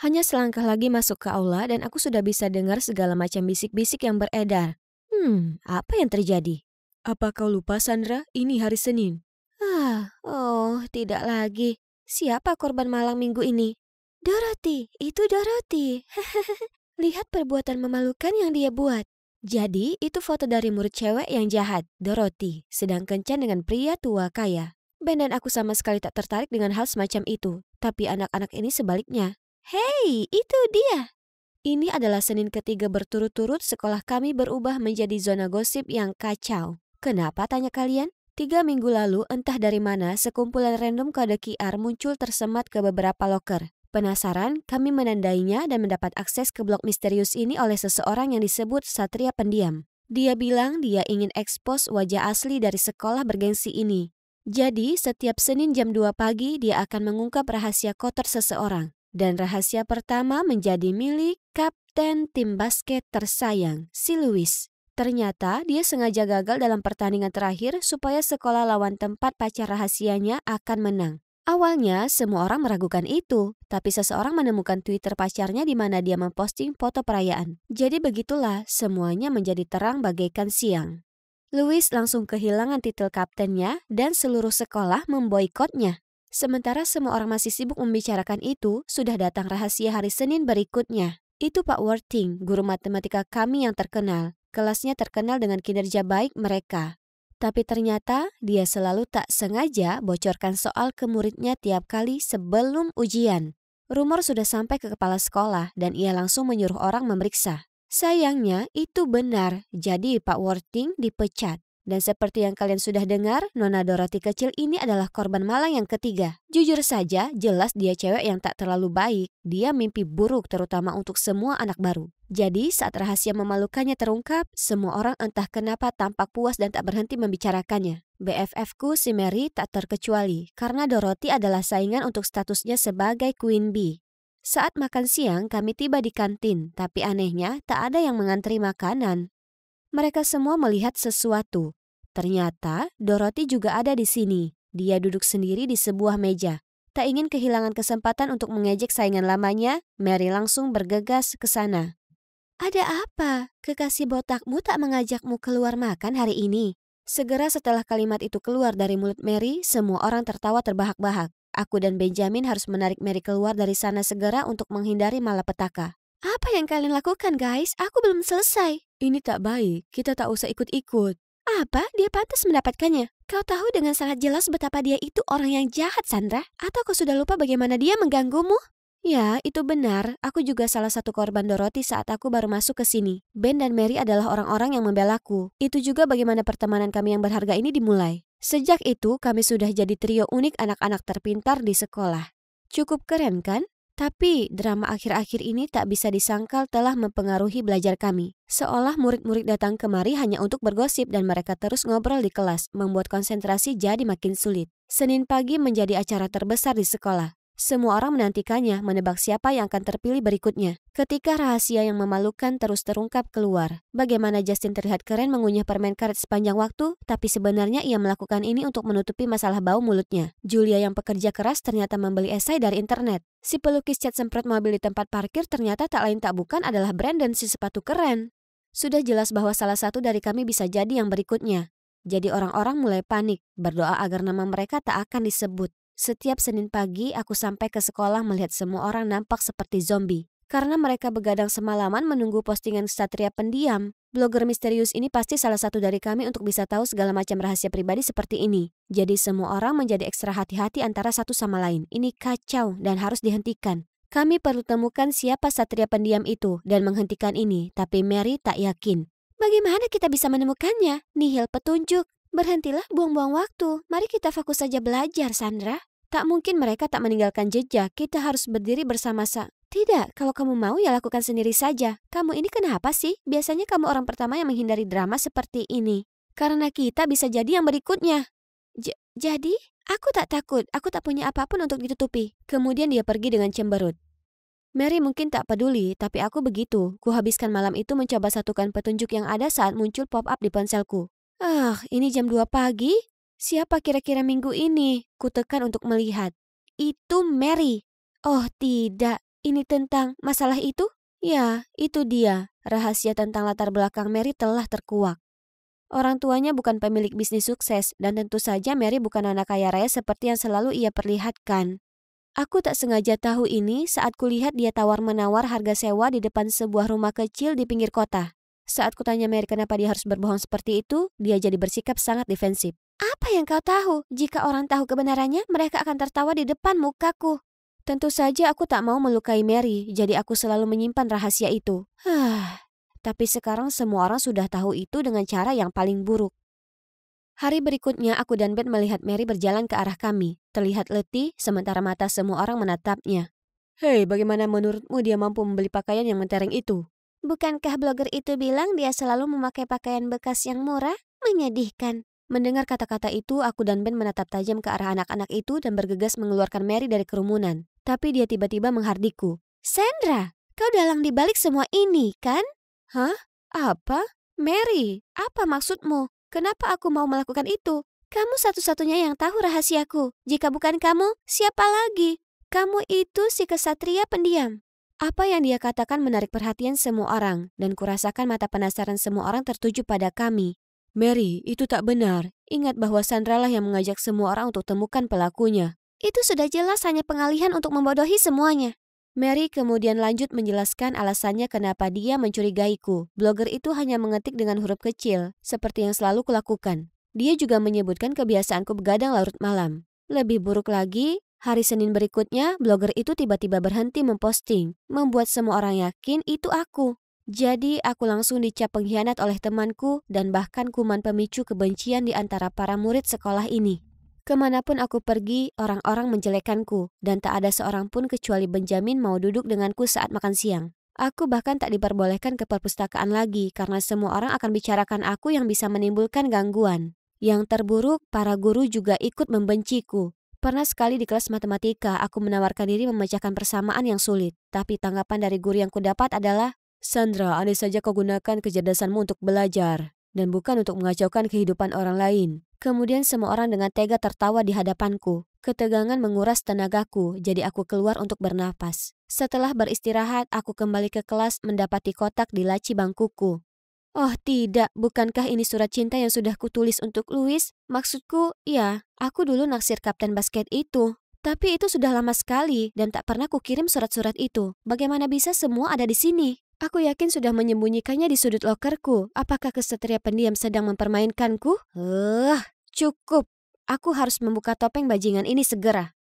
Hanya selangkah lagi masuk ke aula dan aku sudah bisa dengar segala macam bisik-bisik yang beredar. Hmm, apa yang terjadi? Apa kau lupa, Sandra? Ini hari Senin. Ah, oh, tidak lagi. Siapa korban malang minggu ini? Dorothy, itu Dorothy. Lihat perbuatan memalukan yang dia buat. Jadi, itu foto dari murid cewek yang jahat, Dorothy, sedang kencan dengan pria tua kaya. Ben dan aku sama sekali tak tertarik dengan hal semacam itu, tapi anak-anak ini sebaliknya. Hei, itu dia! Ini adalah Senin ketiga berturut-turut sekolah kami berubah menjadi zona gosip yang kacau. Kenapa tanya kalian? Tiga minggu lalu entah dari mana sekumpulan random kode QR muncul tersemat ke beberapa loker. Penasaran, kami menandainya dan mendapat akses ke blok misterius ini oleh seseorang yang disebut Satria Pendiam. Dia bilang dia ingin ekspos wajah asli dari sekolah bergensi ini. Jadi, setiap Senin jam 2 pagi dia akan mengungkap rahasia kotor seseorang. Dan rahasia pertama menjadi milik kapten tim basket tersayang, si Louis. Ternyata dia sengaja gagal dalam pertandingan terakhir supaya sekolah lawan tempat pacar rahasianya akan menang. Awalnya semua orang meragukan itu, tapi seseorang menemukan Twitter pacarnya di mana dia memposting foto perayaan. Jadi begitulah semuanya menjadi terang bagaikan siang. Louis langsung kehilangan titel kaptennya dan seluruh sekolah memboikotnya. Sementara semua orang masih sibuk membicarakan itu, sudah datang rahasia hari Senin berikutnya. Itu Pak Worthing, guru matematika kami yang terkenal. Kelasnya terkenal dengan kinerja baik mereka. Tapi ternyata dia selalu tak sengaja bocorkan soal ke muridnya tiap kali sebelum ujian. Rumor sudah sampai ke kepala sekolah dan ia langsung menyuruh orang memeriksa. Sayangnya itu benar, jadi Pak Worthing dipecat. Dan seperti yang kalian sudah dengar, Nona Dorothy kecil ini adalah korban malang yang ketiga. Jujur saja, jelas dia cewek yang tak terlalu baik. Dia mimpi buruk terutama untuk semua anak baru. Jadi saat rahasia memalukannya terungkap, semua orang entah kenapa tampak puas dan tak berhenti membicarakannya. BFF-ku si Mary tak terkecuali, karena Dorothy adalah saingan untuk statusnya sebagai Queen Bee. Saat makan siang, kami tiba di kantin, tapi anehnya tak ada yang mengantri makanan. Mereka semua melihat sesuatu. Ternyata Dorothy juga ada di sini. Dia duduk sendiri di sebuah meja. Tak ingin kehilangan kesempatan untuk mengejek saingan lamanya, Mary langsung bergegas ke sana. Ada apa? Kekasih botakmu tak mengajakmu keluar makan hari ini? Segera setelah kalimat itu keluar dari mulut Mary, semua orang tertawa terbahak-bahak. Aku dan Benjamin harus menarik Mary keluar dari sana segera untuk menghindari malapetaka. Apa yang kalian lakukan, guys? Aku belum selesai. Ini tak baik. Kita tak usah ikut-ikut. Apa dia pantas mendapatkannya? Kau tahu dengan sangat jelas betapa dia itu orang yang jahat, Sandra. Atau kau sudah lupa bagaimana dia mengganggumu? Ya, itu benar. Aku juga salah satu korban Dorothy saat aku baru masuk ke sini. Ben dan Mary adalah orang-orang yang membelaku. Itu juga bagaimana pertemanan kami yang berharga ini dimulai. Sejak itu, kami sudah jadi trio unik anak-anak terpintar di sekolah. Cukup keren kan? Tapi drama akhir-akhir ini tak bisa disangkal telah mempengaruhi belajar kami. Seolah murid-murid datang kemari hanya untuk bergosip dan mereka terus ngobrol di kelas, membuat konsentrasi jadi makin sulit. Senin pagi menjadi acara terbesar di sekolah. Semua orang menantikannya menebak siapa yang akan terpilih berikutnya. Ketika rahasia yang memalukan terus terungkap keluar, bagaimana Justin terlihat keren mengunyah permen karet sepanjang waktu, tapi sebenarnya ia melakukan ini untuk menutupi masalah bau mulutnya. Julia yang pekerja keras ternyata membeli esai dari internet. Si pelukis cat semprot mobil di tempat parkir ternyata tak lain tak bukan adalah Brandon si sepatu keren. Sudah jelas bahwa salah satu dari kami bisa jadi yang berikutnya. Jadi orang-orang mulai panik, berdoa agar nama mereka tak akan disebut. Setiap Senin pagi, aku sampai ke sekolah melihat semua orang nampak seperti zombie. Karena mereka begadang semalaman menunggu postingan Satria Pendiam. Blogger misterius ini pasti salah satu dari kami untuk bisa tahu segala macam rahasia pribadi seperti ini. Jadi semua orang menjadi ekstra hati-hati antara satu sama lain. Ini kacau dan harus dihentikan. Kami perlu temukan siapa Satria Pendiam itu dan menghentikan ini, tapi Mary tak yakin. Bagaimana kita bisa menemukannya? Nihil petunjuk. Berhentilah buang-buang waktu. Mari kita fokus saja belajar, Sandra. Tak mungkin mereka tak meninggalkan jejak, kita harus berdiri bersama Sa. Tidak, kalau kamu mau ya lakukan sendiri saja. Kamu ini kenapa sih? Biasanya kamu orang pertama yang menghindari drama seperti ini. Karena kita bisa jadi yang berikutnya. J jadi, aku tak takut. Aku tak punya apapun untuk ditutupi. Kemudian dia pergi dengan cemberut. Mary mungkin tak peduli, tapi aku begitu. Kuhabiskan malam itu mencoba satukan petunjuk yang ada saat muncul pop-up di ponselku. Ah, ini jam 2 pagi, Siapa kira-kira minggu ini? Kutekan untuk melihat. Itu Mary. Oh tidak, ini tentang masalah itu? Ya, itu dia. Rahasia tentang latar belakang Mary telah terkuak. Orang tuanya bukan pemilik bisnis sukses dan tentu saja Mary bukan anak kaya raya seperti yang selalu ia perlihatkan. Aku tak sengaja tahu ini saat kulihat dia tawar-menawar harga sewa di depan sebuah rumah kecil di pinggir kota. Saat kutanya Mary kenapa dia harus berbohong seperti itu, dia jadi bersikap sangat defensif. Apa yang kau tahu? Jika orang tahu kebenarannya, mereka akan tertawa di depan mukaku. Tentu saja aku tak mau melukai Mary, jadi aku selalu menyimpan rahasia itu. Tapi sekarang semua orang sudah tahu itu dengan cara yang paling buruk. Hari berikutnya aku dan Ben melihat Mary berjalan ke arah kami. Terlihat letih, sementara mata semua orang menatapnya. Hei, bagaimana menurutmu dia mampu membeli pakaian yang mentereng itu? Bukankah blogger itu bilang dia selalu memakai pakaian bekas yang murah? Menyedihkan. Mendengar kata-kata itu, aku dan Ben menatap tajam ke arah anak-anak itu dan bergegas mengeluarkan Mary dari kerumunan. Tapi dia tiba-tiba menghardiku. Sandra, kau dalang dibalik semua ini, kan? Hah? Apa? Mary, apa maksudmu? Kenapa aku mau melakukan itu? Kamu satu-satunya yang tahu rahasiaku. Jika bukan kamu, siapa lagi? Kamu itu si kesatria pendiam. Apa yang dia katakan menarik perhatian semua orang, dan kurasakan mata penasaran semua orang tertuju pada kami. Mary, itu tak benar. Ingat bahwa Sandra lah yang mengajak semua orang untuk temukan pelakunya. Itu sudah jelas hanya pengalihan untuk membodohi semuanya. Mary kemudian lanjut menjelaskan alasannya kenapa dia mencurigaiku. Blogger itu hanya mengetik dengan huruf kecil, seperti yang selalu kulakukan. Dia juga menyebutkan kebiasaanku begadang larut malam. Lebih buruk lagi, hari Senin berikutnya, blogger itu tiba-tiba berhenti memposting, membuat semua orang yakin itu aku. Jadi aku langsung dicap pengkhianat oleh temanku dan bahkan kuman pemicu kebencian di antara para murid sekolah ini. Kemanapun aku pergi, orang-orang menjelekanku dan tak ada seorang pun kecuali Benjamin mau duduk denganku saat makan siang. Aku bahkan tak diperbolehkan ke perpustakaan lagi karena semua orang akan bicarakan aku yang bisa menimbulkan gangguan. Yang terburuk, para guru juga ikut membenciku. Pernah sekali di kelas matematika, aku menawarkan diri memecahkan persamaan yang sulit. Tapi tanggapan dari guru yang kudapat adalah, Sandra, aneh saja kau gunakan kecerdasanmu untuk belajar dan bukan untuk mengacaukan kehidupan orang lain. Kemudian semua orang dengan tega tertawa di hadapanku. Ketegangan menguras tenagaku, jadi aku keluar untuk bernapas. Setelah beristirahat, aku kembali ke kelas mendapati kotak di laci bangkuku. Oh tidak, bukankah ini surat cinta yang sudah kutulis untuk Louis? Maksudku, ya, aku dulu naksir kapten basket itu. Tapi itu sudah lama sekali dan tak pernah kukirim surat-surat itu. Bagaimana bisa semua ada di sini? Aku yakin sudah menyembunyikannya di sudut lokerku. Apakah kesetria pendiam sedang mempermainkanku? Eh, uh, cukup. Aku harus membuka topeng bajingan ini segera.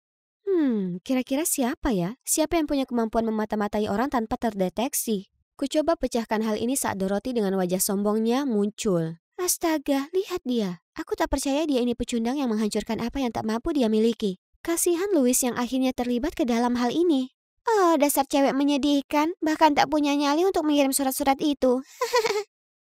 Hmm, kira-kira siapa ya? Siapa yang punya kemampuan memata-matai orang tanpa terdeteksi? Kucoba pecahkan hal ini saat Dorothy dengan wajah sombongnya muncul. Astaga, lihat dia. Aku tak percaya dia ini pecundang yang menghancurkan apa yang tak mampu dia miliki. Kasihan Louis yang akhirnya terlibat ke dalam hal ini. Oh, dasar cewek menyedihkan, bahkan tak punya nyali untuk mengirim surat-surat itu.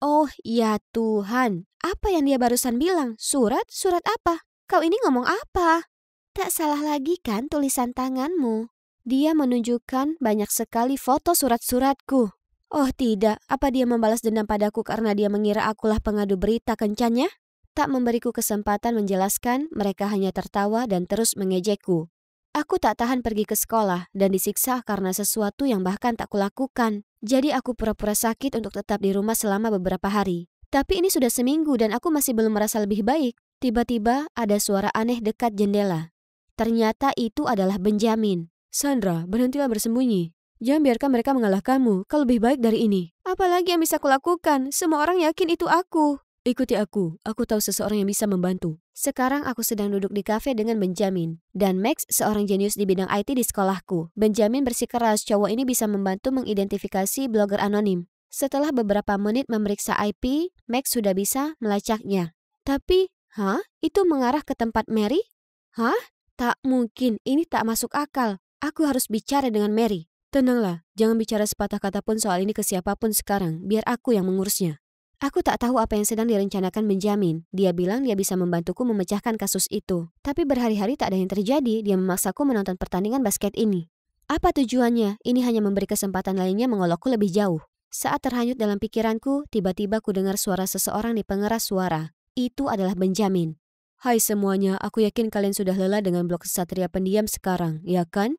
oh, ya Tuhan. Apa yang dia barusan bilang? Surat? Surat apa? Kau ini ngomong apa? Tak salah lagi kan tulisan tanganmu. Dia menunjukkan banyak sekali foto surat-suratku. Oh tidak, apa dia membalas dendam padaku karena dia mengira akulah pengadu berita kencannya? Tak memberiku kesempatan menjelaskan, mereka hanya tertawa dan terus mengejekku. Aku tak tahan pergi ke sekolah dan disiksa karena sesuatu yang bahkan tak kulakukan. Jadi aku pura-pura sakit untuk tetap di rumah selama beberapa hari. Tapi ini sudah seminggu dan aku masih belum merasa lebih baik. Tiba-tiba ada suara aneh dekat jendela. Ternyata itu adalah Benjamin. Sandra, berhentilah bersembunyi. Jangan biarkan mereka mengalahkanmu. Kau lebih baik dari ini. Apalagi yang bisa kulakukan? Semua orang yakin itu aku. Ikuti aku, aku tahu seseorang yang bisa membantu. Sekarang aku sedang duduk di kafe dengan Benjamin. Dan Max, seorang jenius di bidang IT di sekolahku. Benjamin bersikeras cowok ini bisa membantu mengidentifikasi blogger anonim. Setelah beberapa menit memeriksa IP, Max sudah bisa melacaknya. Tapi, hah? Itu mengarah ke tempat Mary? Hah? Tak mungkin, ini tak masuk akal. Aku harus bicara dengan Mary. Tenanglah, jangan bicara sepatah kata pun soal ini ke siapapun sekarang, biar aku yang mengurusnya. Aku tak tahu apa yang sedang direncanakan Benjamin. Dia bilang dia bisa membantuku memecahkan kasus itu. Tapi berhari-hari tak ada yang terjadi, dia memaksaku menonton pertandingan basket ini. Apa tujuannya? Ini hanya memberi kesempatan lainnya mengolokku lebih jauh. Saat terhanyut dalam pikiranku, tiba-tiba ku dengar suara seseorang di pengeras suara. Itu adalah Benjamin. Hai semuanya, aku yakin kalian sudah lelah dengan blok satria pendiam sekarang, ya kan?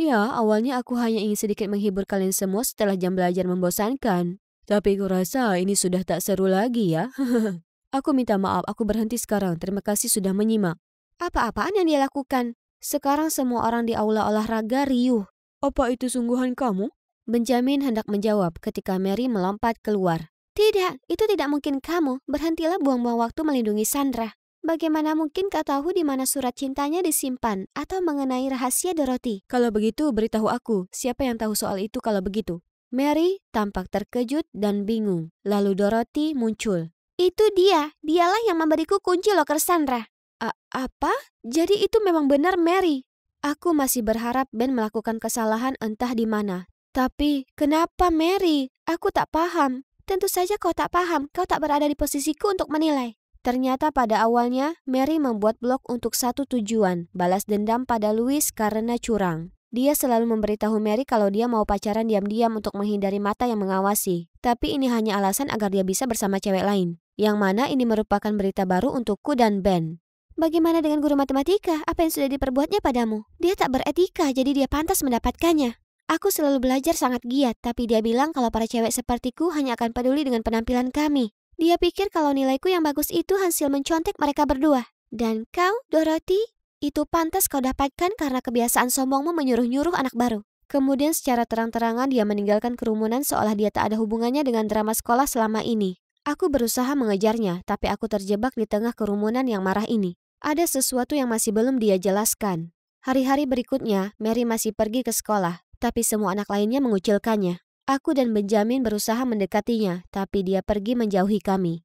Ya, awalnya aku hanya ingin sedikit menghibur kalian semua setelah jam belajar membosankan. Tapi rasa ini sudah tak seru lagi ya. aku minta maaf, aku berhenti sekarang. Terima kasih sudah menyimak. Apa-apaan yang dia lakukan? Sekarang semua orang di aula olahraga riuh. Apa itu sungguhan kamu? Benjamin hendak menjawab ketika Mary melompat keluar. Tidak, itu tidak mungkin kamu. Berhentilah buang-buang waktu melindungi Sandra. Bagaimana mungkin kau tahu di mana surat cintanya disimpan atau mengenai rahasia Dorothy? Kalau begitu, beritahu aku. Siapa yang tahu soal itu kalau begitu? Mary tampak terkejut dan bingung. Lalu Dorothy muncul. Itu dia, dialah yang memberiku kunci loker Sandra. A apa? Jadi itu memang benar Mary. Aku masih berharap Ben melakukan kesalahan entah di mana. Tapi, kenapa Mary? Aku tak paham. Tentu saja kau tak paham, kau tak berada di posisiku untuk menilai. Ternyata pada awalnya, Mary membuat blok untuk satu tujuan, balas dendam pada Louis karena curang. Dia selalu memberitahu Mary kalau dia mau pacaran diam-diam untuk menghindari mata yang mengawasi. Tapi ini hanya alasan agar dia bisa bersama cewek lain. Yang mana ini merupakan berita baru untukku dan Ben. Bagaimana dengan guru matematika? Apa yang sudah diperbuatnya padamu? Dia tak beretika, jadi dia pantas mendapatkannya. Aku selalu belajar sangat giat, tapi dia bilang kalau para cewek sepertiku hanya akan peduli dengan penampilan kami. Dia pikir kalau nilaiku yang bagus itu hasil mencontek mereka berdua. Dan kau, Dorothy, itu pantas kau dapatkan karena kebiasaan sombongmu menyuruh-nyuruh anak baru. Kemudian secara terang-terangan dia meninggalkan kerumunan seolah dia tak ada hubungannya dengan drama sekolah selama ini. Aku berusaha mengejarnya, tapi aku terjebak di tengah kerumunan yang marah ini. Ada sesuatu yang masih belum dia jelaskan. Hari-hari berikutnya, Mary masih pergi ke sekolah, tapi semua anak lainnya mengucilkannya. Aku dan Benjamin berusaha mendekatinya, tapi dia pergi menjauhi kami.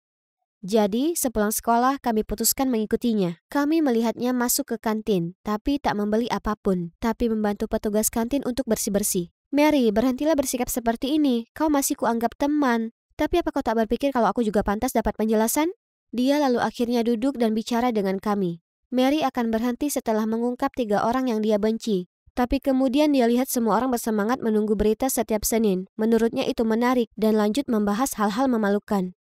Jadi, sepulang sekolah kami putuskan mengikutinya. Kami melihatnya masuk ke kantin, tapi tak membeli apapun, tapi membantu petugas kantin untuk bersih-bersih. Mary, berhentilah bersikap seperti ini. Kau masih kuanggap teman. Tapi apa kau tak berpikir kalau aku juga pantas dapat penjelasan? Dia lalu akhirnya duduk dan bicara dengan kami. Mary akan berhenti setelah mengungkap tiga orang yang dia benci. Tapi kemudian dia lihat semua orang bersemangat menunggu berita setiap Senin. Menurutnya itu menarik dan lanjut membahas hal-hal memalukan.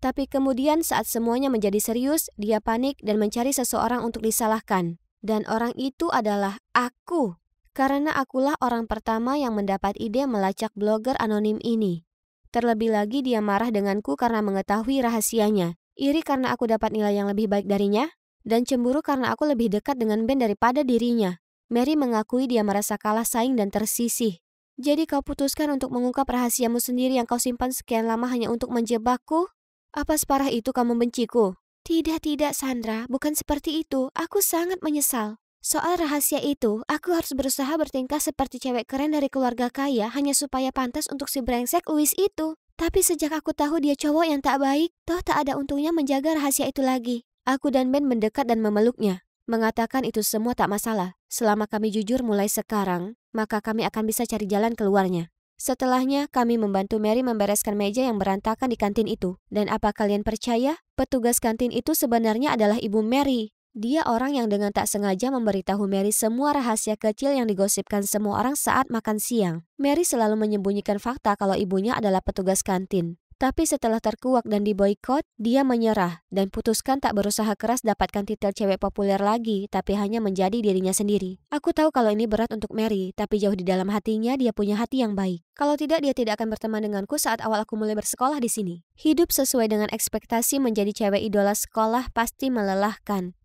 Tapi kemudian saat semuanya menjadi serius, dia panik dan mencari seseorang untuk disalahkan. Dan orang itu adalah aku. Karena akulah orang pertama yang mendapat ide melacak blogger anonim ini. Terlebih lagi dia marah denganku karena mengetahui rahasianya. Iri karena aku dapat nilai yang lebih baik darinya. Dan cemburu karena aku lebih dekat dengan Ben daripada dirinya. Mary mengakui dia merasa kalah saing dan tersisih. Jadi kau putuskan untuk mengungkap rahasiamu sendiri yang kau simpan sekian lama hanya untuk menjebakku? Apa separah itu kamu benciku? Tidak, tidak, Sandra. Bukan seperti itu. Aku sangat menyesal. Soal rahasia itu, aku harus berusaha bertingkah seperti cewek keren dari keluarga kaya hanya supaya pantas untuk si brengsek Louis itu. Tapi sejak aku tahu dia cowok yang tak baik, toh tak ada untungnya menjaga rahasia itu lagi. Aku dan Ben mendekat dan memeluknya. Mengatakan itu semua tak masalah. Selama kami jujur mulai sekarang, maka kami akan bisa cari jalan keluarnya. Setelahnya, kami membantu Mary membereskan meja yang berantakan di kantin itu. Dan apa kalian percaya? Petugas kantin itu sebenarnya adalah ibu Mary. Dia orang yang dengan tak sengaja memberitahu Mary semua rahasia kecil yang digosipkan semua orang saat makan siang. Mary selalu menyembunyikan fakta kalau ibunya adalah petugas kantin. Tapi setelah terkuak dan diboykot, dia menyerah dan putuskan tak berusaha keras dapatkan titel cewek populer lagi, tapi hanya menjadi dirinya sendiri. Aku tahu kalau ini berat untuk Mary, tapi jauh di dalam hatinya dia punya hati yang baik. Kalau tidak, dia tidak akan berteman denganku saat awal aku mulai bersekolah di sini. Hidup sesuai dengan ekspektasi menjadi cewek idola sekolah pasti melelahkan.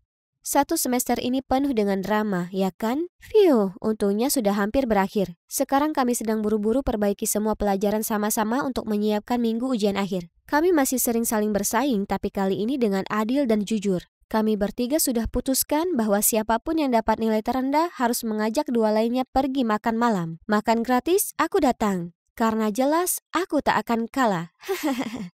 Satu semester ini penuh dengan drama, ya kan? Phew, untungnya sudah hampir berakhir. Sekarang kami sedang buru-buru perbaiki semua pelajaran sama-sama untuk menyiapkan minggu ujian akhir. Kami masih sering saling bersaing, tapi kali ini dengan adil dan jujur. Kami bertiga sudah putuskan bahwa siapapun yang dapat nilai terendah harus mengajak dua lainnya pergi makan malam. Makan gratis, aku datang. Karena jelas, aku tak akan kalah.